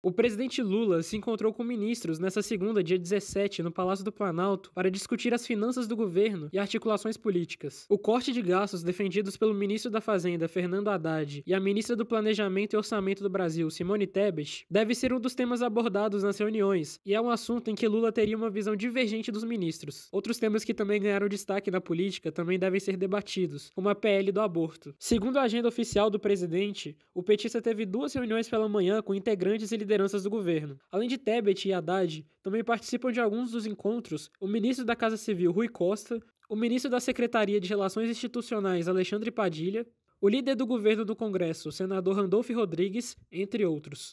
O presidente Lula se encontrou com ministros nesta segunda, dia 17, no Palácio do Planalto, para discutir as finanças do governo e articulações políticas. O corte de gastos defendidos pelo ministro da Fazenda, Fernando Haddad, e a ministra do Planejamento e Orçamento do Brasil, Simone Tebet, deve ser um dos temas abordados nas reuniões, e é um assunto em que Lula teria uma visão divergente dos ministros. Outros temas que também ganharam destaque na política também devem ser debatidos, como a PL do aborto. Segundo a agenda oficial do presidente, o petista teve duas reuniões pela manhã com integrantes e lideranças do governo. Além de Tebet e Haddad, também participam de alguns dos encontros o ministro da Casa Civil Rui Costa, o ministro da Secretaria de Relações Institucionais Alexandre Padilha, o líder do governo do Congresso, senador Randolph Rodrigues, entre outros.